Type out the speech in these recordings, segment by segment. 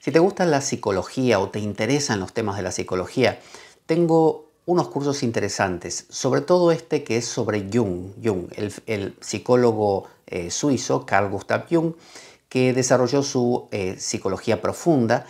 Si te gusta la psicología o te interesan los temas de la psicología, tengo unos cursos interesantes, sobre todo este que es sobre Jung, Jung el, psicólogo eh, suizo Carl Gustav Jung, que desarrolló su eh, psicología profunda,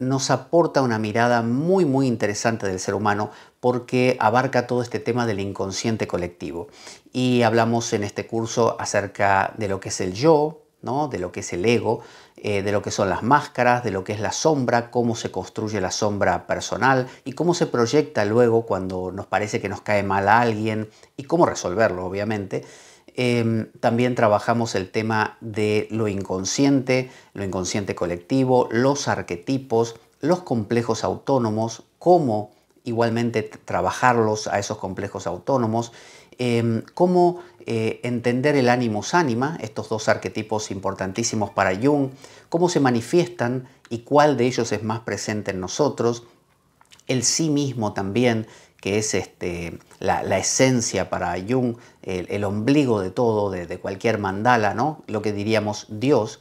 nos aporta una mirada muy muy interesante del ser humano porque abarca todo este tema del inconsciente colectivo. Y hablamos en este curso acerca de lo que es el yo, de lo que es el ego, eh, de lo que son las máscaras, de lo que es la sombra, cómo se construye la sombra personal y cómo se proyecta luego cuando nos parece que nos cae mal a alguien y cómo resolverlo, obviamente. Em, también trabajamos el tema de lo inconsciente, lo inconsciente colectivo, los arquetipos, los complejos autónomos, cómo igualmente trabajarlos a esos complejos autónomos, em, cómo eh, entender el ánimo ánima, estos dos arquetipos importantísimos para Jung, cómo se manifiestan y cuál de ellos es más presente en nosotros, el sí mismo también, que es este, la, esencia para Jung, el, ombligo de todo, de, cualquier mandala, ¿no? lo que diríamos Dios,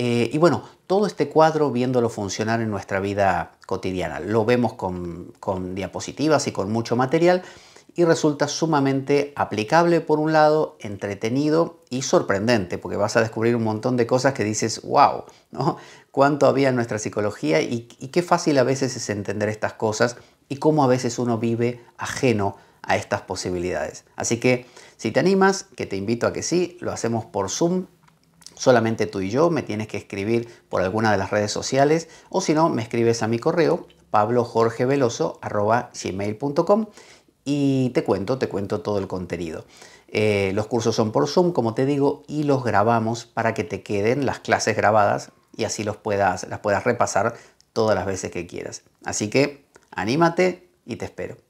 eh, y bueno, todo este cuadro viéndolo funcionar en nuestra vida cotidiana. Lo vemos con, diapositivas y con mucho material y resulta sumamente aplicable por un lado, entretenido y sorprendente, porque vas a descubrir un montón de cosas que dices, wow, ¿no? ¿Cuánto había en nuestra psicología y, y qué fácil a veces es entender estas cosas y cómo a veces uno vive ajeno a estas posibilidades? Así que si te animas, que te invito a que sí, lo hacemos por Zoom solamente tú y yo, me tienes que escribir por alguna de las redes sociales o si no, me escribes a mi correo pablojorgeveloso.gmail.com y te cuento, te cuento todo el contenido. Eh, los cursos son por Zoom, como te digo, y los grabamos para que te queden las clases grabadas y así los puedas, las puedas repasar todas las veces que quieras. Así que anímate y te espero.